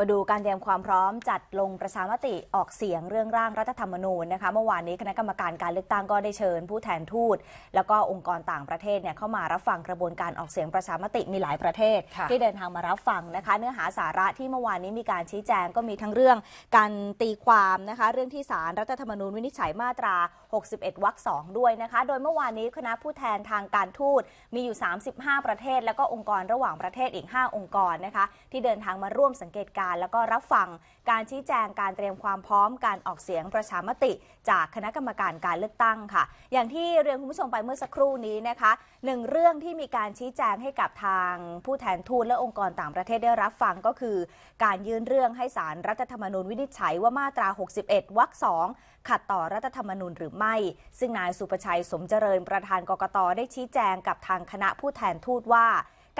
มาดูการเตรียมความพร้อมจัดลงประชามติออกเสียงเรื่องร่างรัฐธรรมนูญนะคะเมื่อวานนี้คณะกรรมการการเลือกตั้งก็ได้เชิญ ผู้แทนทูตแล้วก็องค์กรต่างประเทศเนี่ยเข้ามารับฟังกระบวนการออกเสียงประชามติมีหลายประเทศ ที่เดินทางมารับฟังนะคะเนื้อหาสาระที่เมื่อวานนี้มีการชี้แจงก็มีทั้งเรื่องการตีความนะคะเรื่องที่สารรัฐธรรมนูญวินิจฉัยมาตรา 61 วรรค 2 ด้วยนะคะโดยเมื่อวานนี้คณะผู้แทนทางการทูตมีอยู่ 35 ประเทศ แล้วก็องค์กรระหว่างประเทศอีก 5 องค์กรนะคะที่เดินทางมาร่วมสังเกตการการแล้วก็รับฟังการชี้แจงการเตรียมความพร้อมการออกเสียงประชามติ จากคณะกรรมการการเลือกตั้งค่ะ อย่างที่เรียนคุณผู้ชมไปเมื่อสักครู่นี้นะคะ หนึ่งเรื่องที่มีการชี้แจงให้กับทางผู้แทนทูตและองค์กรต่างประเทศได้รับฟังก็คือการยื่นเรื่องให้สารรัฐธรรมนูญวินิจฉัยว่ามาตรา 61วรรคสองขัดต่อรัฐธรรมนูญหรือไม่ ซึ่งนายสุประชัยสมเจริญ ประธานกกตได้ชี้แจงกับทางคณะผู้แทนทูตว่า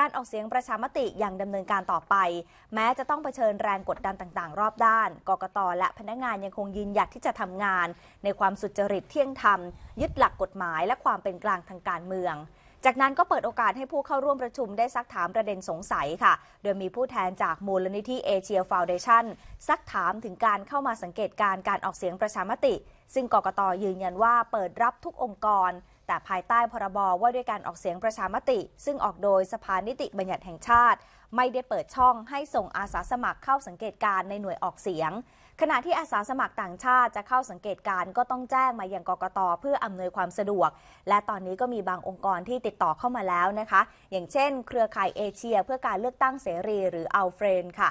การออกเสียงประชามติยังดำเนินการต่อไป แม้จะต้องเผชิญแรงกดดันต่างๆ รอบด้าน กกตและพนักงานยังคงยืนหยัดที่จะทำงาน ในความสุจริตเที่ยงธรรม ยึดหลักกฎหมายและความเป็นกลางทางการเมือง จากนั้นก็เปิดโอกาสให้ผู้เข้าร่วมประชุมได้ซักถามประเด็นสงสัยค่ะ โดยมีผู้แทนจากมูลนิธิเอเชียฟาวเดชั่นซักถามถึงการเข้ามาสังเกตการการออกเสียงประชามติ ซึ่งกกตยืนยันว่า เปิดรับทุกองค์กรแต่ภายใต้พรบว่าด้วยการออกเสียงประชามติ ซึ่งออกโดยสภานิติบัญญัติแห่งชาติ ไม่ได้เปิดช่องให้ส่งอาสาสมัครเข้าสังเกตการในหน่วยออกเสียง ขณะที่อาสาสมัครต่างชาติจะเข้าสังเกตการ ก็ต้องแจ้งมายังกกตเพื่ออำนวยความสะดวก และตอนนี้ก็มีบางองค์กรที่ติดต่อเข้ามาแล้วนะคะ อย่างเช่น เครือข่ายเอเชียเพื่อการเลือกตั้งเสรีหรือเอาเฟรนค่ะ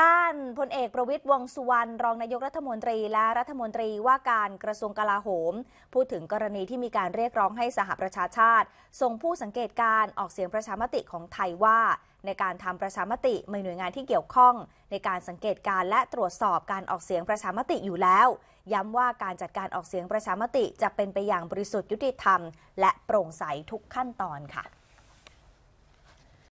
ด้านพลเอกประวิตยวงสุวรรณรองนายกรัฐมนตรีและรัฐมนตรีว่าการกระทรวงกลาโหม พูดถึงกรณีที่มีการเรียกร้องให้สหประชาชาติส่งผู้สังเกตการออกเสียงประชามติของไทยว่า ในการทำประชามติมีหน่วยงานที่เกี่ยวข้อง ในการสังเกตการและตรวจสอบการออกเสียงประชามติอยู่แล้ว ย้ำว่าการจัดการออกเสียงประชามติจะเป็นไปอย่างบริสุทธิ์ยุติธรรม และโปร่งใสทุกขั้นตอนค่ะ